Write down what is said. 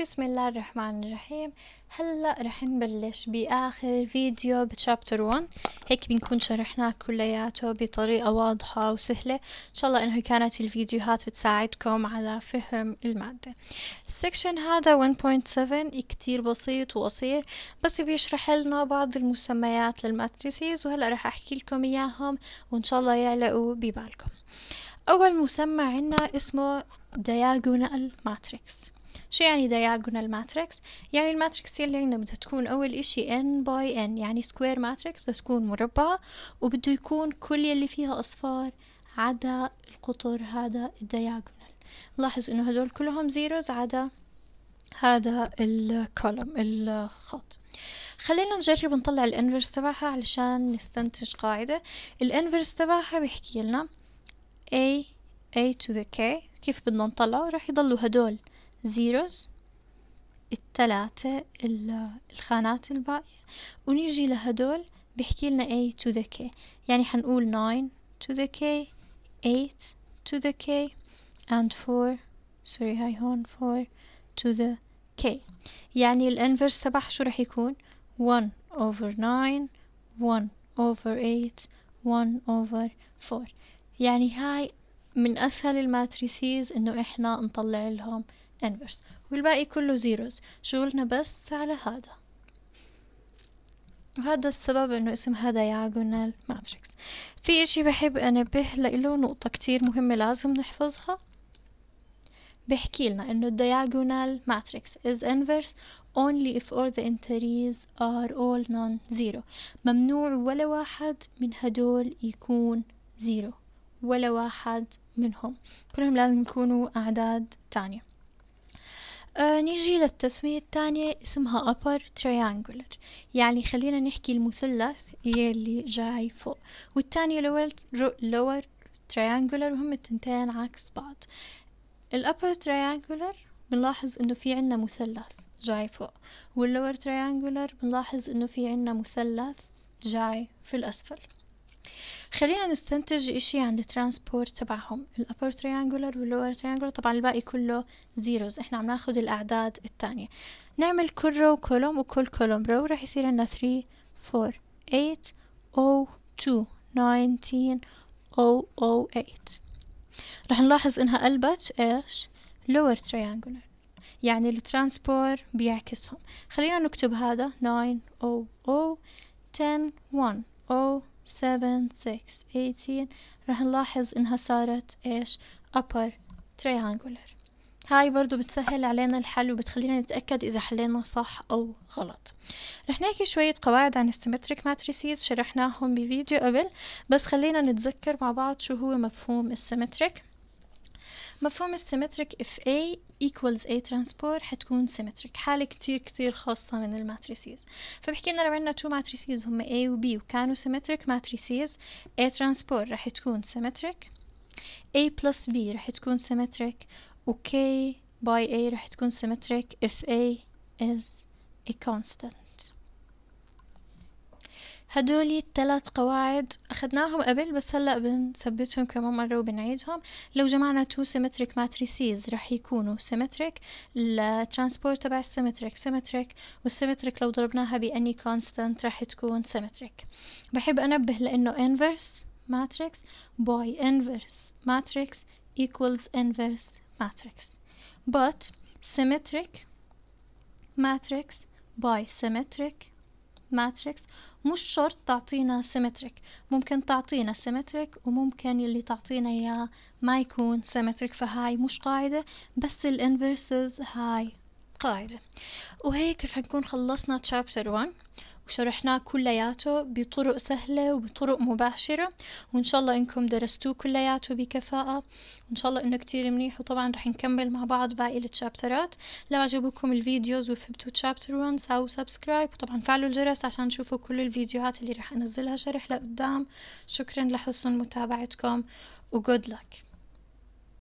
بسم الله الرحمن الرحيم هلا رح نبلش باخر فيديو بشابتر 1 هيك بنكون شرحناه كلياته بطريقه واضحه وسهله ان شاء الله انه كانت الفيديوهات بتساعدكم على فهم الماده السكشن هذا 1.7 كتير بسيط وقصير بس بيشرح لنا بعض المسميات للماتريسيز وهلا رح احكي لكم اياهم وان شاء الله يعلقوا ببالكم اول مسمى عنا اسمه دياجونال ماتريكس شو يعني diagonal matrix يعني الماتريكس يلي عندنا بدها تكون أول إشي n by n يعني سكوير ماتريكس بدها تكون مربعة وبده يكون كل يلي فيها أصفار عدا القطر هذا الدياغونال لاحظ إنه هدول كلهم زيروز عدا هذا الكولوم الخط خلينا نجرب نطلع الانفرس تبعها علشان نستنتج قاعدة الانفرس تبعها بيحكي لنا a a to the k كيف بدنا نطلعه راح يضلوا هدول زيروز التلاتة الخانات الباقية ونيجي لهدول بيحكي لنا a to the k يعني حنقول 9 to the k 8 to the k and 4 sorry هاي هون 4 to the k يعني الانفرس تبعها شو رح يكون 1 over 9 1 over 8 1 over 4 يعني هاي من أسهل الماتريسيز إنه إحنا نطلع لهم inverse والباقي كله زيروز شغلنا بس على هذا وهذا السبب انه اسم هذا diagonal matrix في اشي بحب انبه له نقطة كتير مهمة لازم نحفظها بحكي لنا انه diagonal matrix is inverse only if all the entries are all non-zero ممنوع ولا واحد من هدول يكون زيرو ولا واحد منهم كلهم لازم يكونوا أعداد تانية أه نيجي للتسمية الثانية اسمها upper triangular يعني خلينا نحكي المثلث يلي جاي فوق والتانية lower, lower triangular وهم التنتين عكس بعض ال upper triangular بنلاحظ إنه في عنا مثلث جاي فوق وال lower triangular بنلاحظ إنه في عنا مثلث جاي في الأسفل خلينا نستنتج إشي عن الترانسبورت تبعهم الأبر تريانجولر واللور تريانجولر طبعا الباقي كله زيروز إحنا عم ناخد الأعداد الثانية نعمل كل رو كولوم وكل كولوم رو رح يصير لنا 3 4 8 0 2 19 0 0 8 رح نلاحظ إنها قلبت إيش لور تريانجولر يعني الترانسبور بيعكسهم خلينا نكتب هذا 9 او او 10 1 او 7 6 18 راح نلاحظ انها صارت ايش upper triangular هاي برضو بتسهل علينا الحل وبتخلينا نتأكد إذا حلينا صح أو غلط رح نحكي شوية قواعد عن السيمتريك ماتريسيز شرحناهم بفيديو قبل بس خلينا نتذكر مع بعض شو هو مفهوم السيمتريك مفهوم السيمتريك اف A equals A transpose حتكون symmetric حالة كتير كتير خاصة من الماتريسيز فبحكي لنا لو عندنا two matrices هم A و B وكانوا symmetric matrices A transpose رح تكون symmetric A plus B رح تكون symmetric و K by A رح تكون symmetric if A is a constant هدول الثلاث قواعد أخدناهم قبل بس هلأ بنثبتهم كمان مرة وبنعيدهم لو جمعنا two symmetric matrices رح يكونوا symmetric الترانسبورت تبع السيمتريك symmetric والسيمتريك لو ضربناها بأني constant رح تكون symmetric بحب أنبه لأنه inverse matrix by inverse matrix equals inverse matrix but symmetric matrix by symmetric ماتريكس مش شرط تعطينا سيمتريك ممكن تعطينا سيمتريك وممكن اللي تعطينا اياه ما يكون سيمتريك فهاي مش قاعدة بس الانفرسز هاي قاعدة وهيك رح نكون خلصنا تشابتر 1 وشرحناه كلياته بطرق سهلة وبطرق مباشرة وإن شاء الله إنكم درستوه كلياته بكفاءة وإن شاء الله إنه كتير منيح وطبعا رح نكمل مع بعض باقي التشابترات لو عجبوكم الفيديوز وفهمتوا تشابتر 1 ساووا سبسكرايب وطبعا فعلوا الجرس عشان تشوفوا كل الفيديوهات اللي رح أنزلها شرح لقدام شكرا لحسن متابعتكم وجود لك